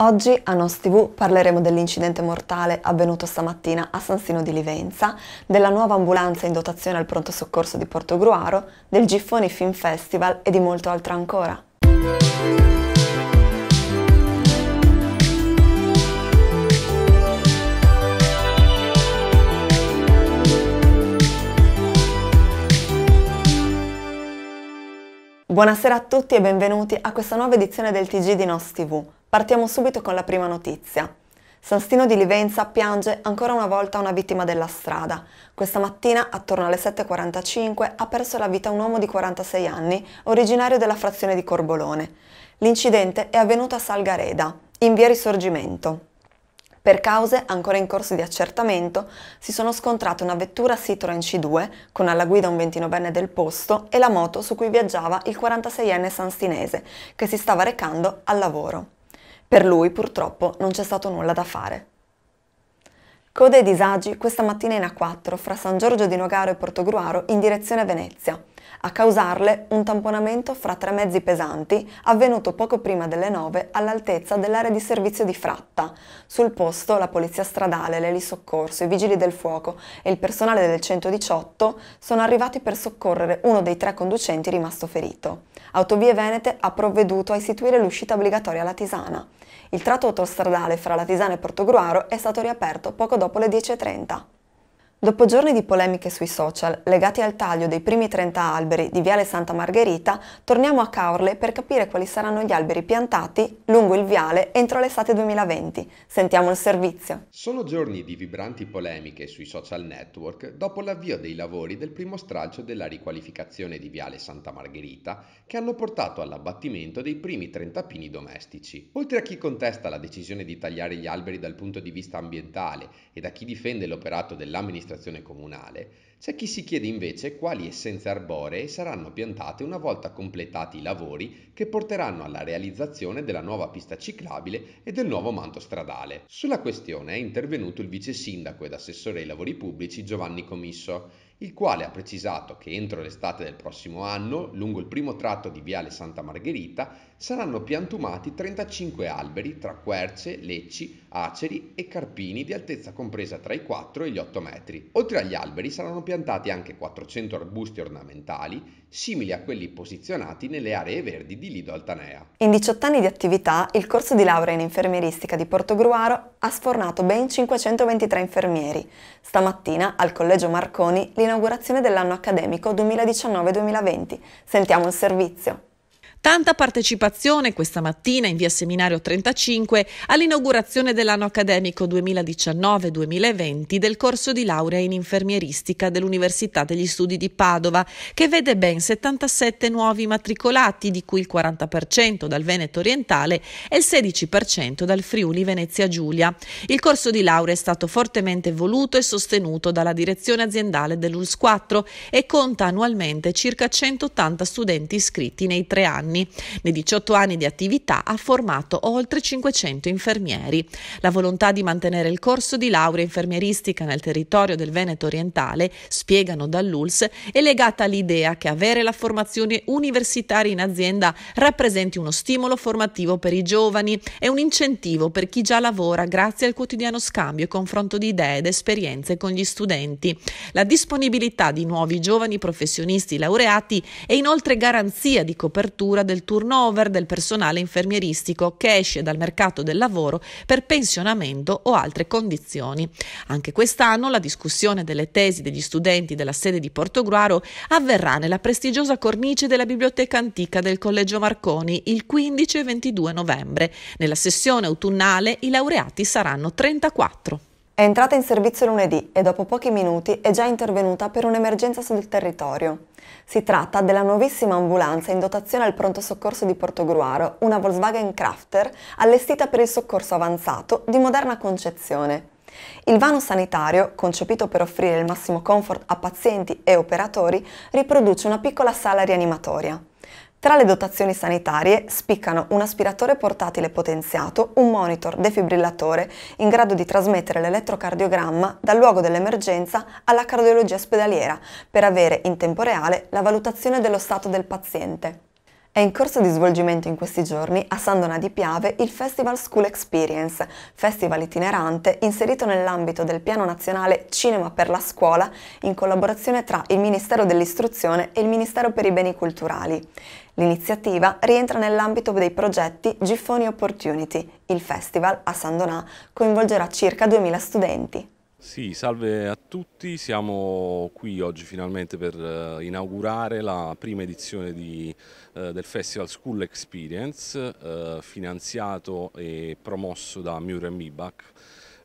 Oggi a Nos TV parleremo dell'incidente mortale avvenuto stamattina a San Sino di Livenza, della nuova ambulanza in dotazione al pronto soccorso di Porto Gruaro, del Giffoni Film Festival e di molto altro ancora. Buonasera a tutti e benvenuti a questa nuova edizione del TG di Nos TV. Partiamo subito con la prima notizia. Sanstino di Livenza piange ancora una volta una vittima della strada. Questa mattina, attorno alle 7.45, ha perso la vita un uomo di 46 anni, originario della frazione di Corbolone. L'incidente è avvenuto a Salgareda, in via Risorgimento. Per cause ancora in corso di accertamento si sono scontrate una vettura Citroen C2 con alla guida un 29enne del posto e la moto su cui viaggiava il 46enne sanstinese che si stava recando al lavoro. Per lui purtroppo non c'è stato nulla da fare. Code e disagi questa mattina in A4 fra San Giorgio di Nogaro e Portogruaro in direzione Venezia, a causarle un tamponamento fra tre mezzi pesanti avvenuto poco prima delle 9 all'altezza dell'area di servizio di Fratta. Sul posto la polizia stradale, l'elisoccorso, i vigili del fuoco e il personale del 118 sono arrivati per soccorrere uno dei tre conducenti rimasto ferito. Autovie Venete ha provveduto a istituire l'uscita obbligatoria alla Tisana. Il tratto autostradale fra la Tisana e Portogruaro è stato riaperto poco dopo le 10.30. Dopo giorni di polemiche sui social, legati al taglio dei primi 30 alberi di Viale Santa Margherita, torniamo a Caorle per capire quali saranno gli alberi piantati lungo il viale entro l'estate 2020. Sentiamo il servizio. Sono giorni di vibranti polemiche sui social network dopo l'avvio dei lavori del primo stralcio della riqualificazione di Viale Santa Margherita, che hanno portato all'abbattimento dei primi 30 pini domestici. Oltre a chi contesta la decisione di tagliare gli alberi dal punto di vista ambientale ed a chi difende l'operato dell'amministrazione amministrazione comunale, c'è chi si chiede invece quali essenze arboree saranno piantate una volta completati i lavori che porteranno alla realizzazione della nuova pista ciclabile e del nuovo manto stradale. Sulla questione è intervenuto il vice sindaco ed assessore ai lavori pubblici Giovanni Comisso, il quale ha precisato che entro l'estate del prossimo anno lungo il primo tratto di viale Santa Margherita saranno piantumati 35 alberi tra querce, lecci, aceri e carpini di altezza compresa tra i 4 e gli 8 metri. Oltre agli alberi saranno piantati anche 400 arbusti ornamentali, simili a quelli posizionati nelle aree verdi di Lido Altanea. In 18 anni di attività, il corso di laurea in infermieristica di Portogruaro ha sfornato ben 523 infermieri. Stamattina, al Collegio Marconi, l'inaugurazione dell'anno accademico 2019-2020. Sentiamo il servizio. Tanta partecipazione questa mattina in via Seminario 35 all'inaugurazione dell'anno accademico 2019-2020 del corso di laurea in infermieristica dell'Università degli Studi di Padova, che vede ben 77 nuovi matricolati, di cui il 40% dal Veneto orientale e il 16% dal Friuli Venezia Giulia. Il corso di laurea è stato fortemente voluto e sostenuto dalla direzione aziendale dell'ULS 4 e conta annualmente circa 180 studenti iscritti nei tre anni anni. Nei 18 anni di attività ha formato oltre 500 infermieri. La volontà di mantenere il corso di laurea infermieristica nel territorio del Veneto orientale, spiegano dall'ULS, è legata all'idea che avere la formazione universitaria in azienda rappresenti uno stimolo formativo per i giovani e un incentivo per chi già lavora grazie al quotidiano scambio e confronto di idee ed esperienze con gli studenti. La disponibilità di nuovi giovani professionisti laureati è inoltre garanzia di copertura chiusura del turnover del personale infermieristico che esce dal mercato del lavoro per pensionamento o altre condizioni. Anche quest'anno la discussione delle tesi degli studenti della sede di Portogruaro avverrà nella prestigiosa cornice della Biblioteca Antica del Collegio Marconi il 15 e 22 novembre. Nella sessione autunnale i laureati saranno 34. È entrata in servizio lunedì e dopo pochi minuti è già intervenuta per un'emergenza sul territorio. Si tratta della nuovissima ambulanza in dotazione al pronto soccorso di Portogruaro, una Volkswagen Crafter allestita per il soccorso avanzato di moderna concezione. Il vano sanitario, concepito per offrire il massimo comfort a pazienti e operatori, riproduce una piccola sala rianimatoria. Tra le dotazioni sanitarie spiccano un aspiratore portatile potenziato, un monitor defibrillatore in grado di trasmettere l'elettrocardiogramma dal luogo dell'emergenza alla cardiologia ospedaliera per avere in tempo reale la valutazione dello stato del paziente. È in corso di svolgimento in questi giorni a Sandona di Piave il Festival School Experience, festival itinerante inserito nell'ambito del Piano Nazionale Cinema per la Scuola in collaborazione tra il Ministero dell'Istruzione e il Ministero per i Beni Culturali. L'iniziativa rientra nell'ambito dei progetti Giffoni Opportunity. Il festival a Sandonà coinvolgerà circa 2000 studenti. Sì, salve a tutti, siamo qui oggi finalmente per eh, inaugurare la prima edizione di, eh, del Festival School Experience eh, finanziato e promosso da Mure Mibach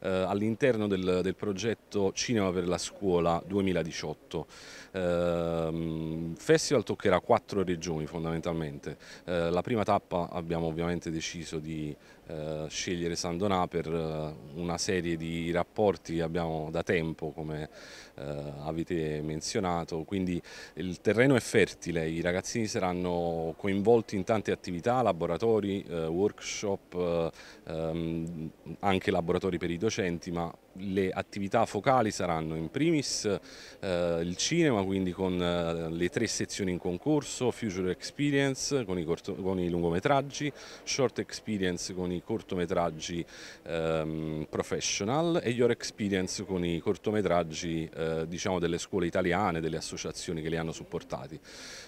eh, all'interno del, del, progetto Cinema per la Scuola 2018. il ehm, festival toccherà quattro regioni fondamentalmente, eh, la prima tappa abbiamo ovviamente deciso di eh, scegliere San Donà per eh, una serie di rapporti che abbiamo da tempo come eh, avete menzionato, quindi il terreno è fertile, i ragazzini saranno coinvolti in tante attività, laboratori, eh, workshop, eh, ehm, anche laboratori per i docenti, ma le attività focali saranno in primis eh, il cinema, quindi con eh, le tre sezioni in concorso, Future Experience con i, corto, con i lungometraggi, Short Experience con i cortometraggi ehm, professional e Your Experience con i cortometraggi eh, diciamo delle scuole italiane, delle associazioni che li hanno supportati.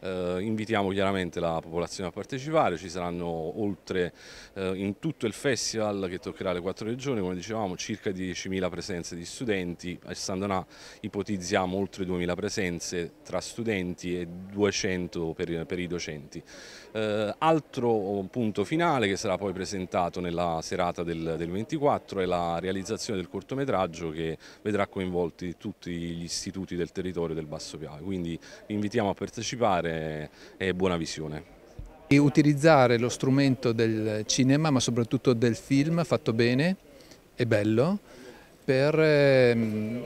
Eh, invitiamo chiaramente la popolazione a partecipare, ci saranno oltre eh, in tutto il festival che toccherà le quattro regioni, come dicevamo, circa 10.000 2000 presenze di studenti, a Sandonà ipotizziamo oltre 2000 presenze tra studenti e 200 per, per i docenti. Eh, altro punto finale che sarà poi presentato nella serata del, del 24 è la realizzazione del cortometraggio che vedrà coinvolti tutti gli istituti del territorio del Basso Piave, quindi vi invitiamo a partecipare e buona visione e utilizzare lo strumento del cinema ma soprattutto del film fatto bene è bello per ehm,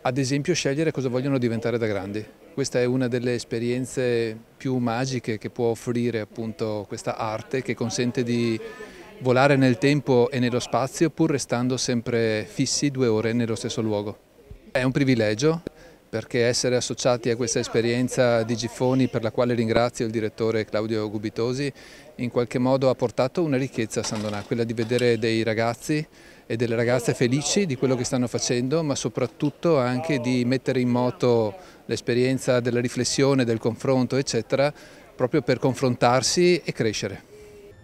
ad esempio scegliere cosa vogliono diventare da grandi. Questa è una delle esperienze più magiche che può offrire appunto questa arte che consente di volare nel tempo e nello spazio pur restando sempre fissi due ore nello stesso luogo. È un privilegio perché essere associati a questa esperienza di Giffoni, per la quale ringrazio il direttore Claudio Gubitosi, in qualche modo ha portato una ricchezza a San Donà, quella di vedere dei ragazzi e delle ragazze felici di quello che stanno facendo, ma soprattutto anche di mettere in moto l'esperienza della riflessione, del confronto, eccetera, proprio per confrontarsi e crescere.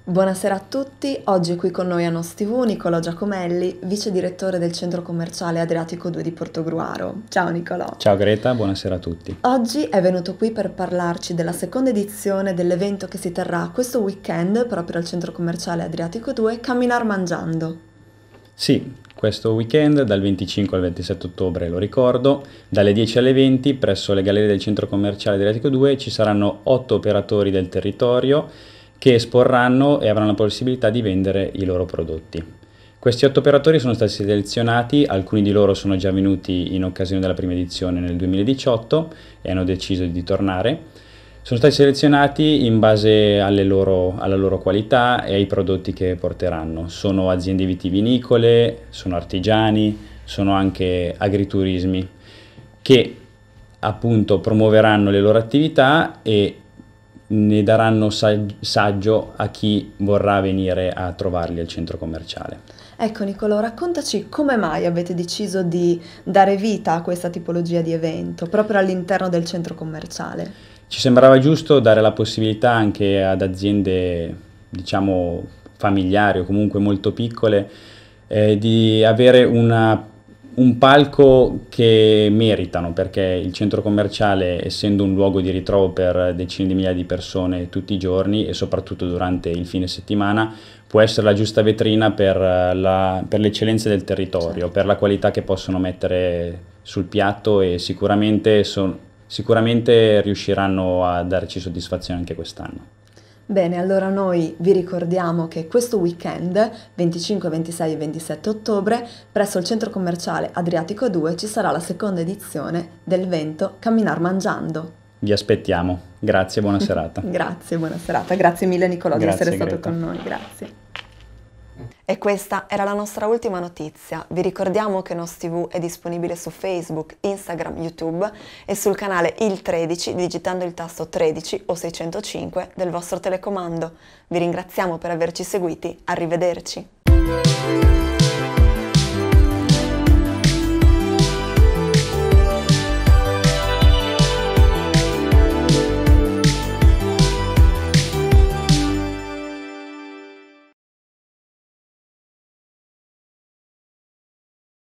Buonasera a tutti, oggi è qui con noi a Nos TV Nicolò Giacomelli, vice direttore del centro commerciale Adriatico 2 di Portogruaro. Ciao Nicolò. Ciao Greta, buonasera a tutti. Oggi è venuto qui per parlarci della seconda edizione dell'evento che si terrà questo weekend proprio al centro commerciale Adriatico 2, Camminar Mangiando. Sì, questo weekend dal 25 al 27 ottobre, lo ricordo, dalle 10 alle 20 presso le gallerie del centro commerciale Adriatico 2 ci saranno 8 operatori del territorio che esporranno e avranno la possibilità di vendere i loro prodotti. Questi otto operatori sono stati selezionati, alcuni di loro sono già venuti in occasione della prima edizione nel 2018 e hanno deciso di tornare. Sono stati selezionati in base loro, alla loro qualità e ai prodotti che porteranno. Sono aziende vitivinicole, sono artigiani, sono anche agriturismi che appunto promuoveranno le loro attività e ne daranno saggio a chi vorrà venire a trovarli al centro commerciale. Ecco Niccolò, raccontaci come mai avete deciso di dare vita a questa tipologia di evento proprio all'interno del centro commerciale. Ci sembrava giusto dare la possibilità anche ad aziende, diciamo, familiari o comunque molto piccole eh, di avere una un palco che meritano perché il centro commerciale essendo un luogo di ritrovo per decine di migliaia di persone tutti i giorni e soprattutto durante il fine settimana può essere la giusta vetrina per, eh, la, per le eccellenze del territorio, sì. per la qualità che possono mettere sul piatto e sicuramente, son, sicuramente riusciranno a darci soddisfazione anche quest'anno. Bene, allora noi vi ricordiamo che questo weekend, 25, 26 e 27 ottobre, presso il centro commerciale Adriatico 2 ci sarà la seconda edizione del Vento Camminar Mangiando. Vi aspettiamo. Grazie, buona serata. grazie, buona serata. Grazie mille Nicolò grazie, di essere Greta. stato con noi. Grazie. E questa era la nostra ultima notizia. Vi ricordiamo che Nos TV è disponibile su Facebook, Instagram, YouTube e sul canale Il 13 digitando il tasto 13 o 605 del vostro telecomando. Vi ringraziamo per averci seguiti, arrivederci.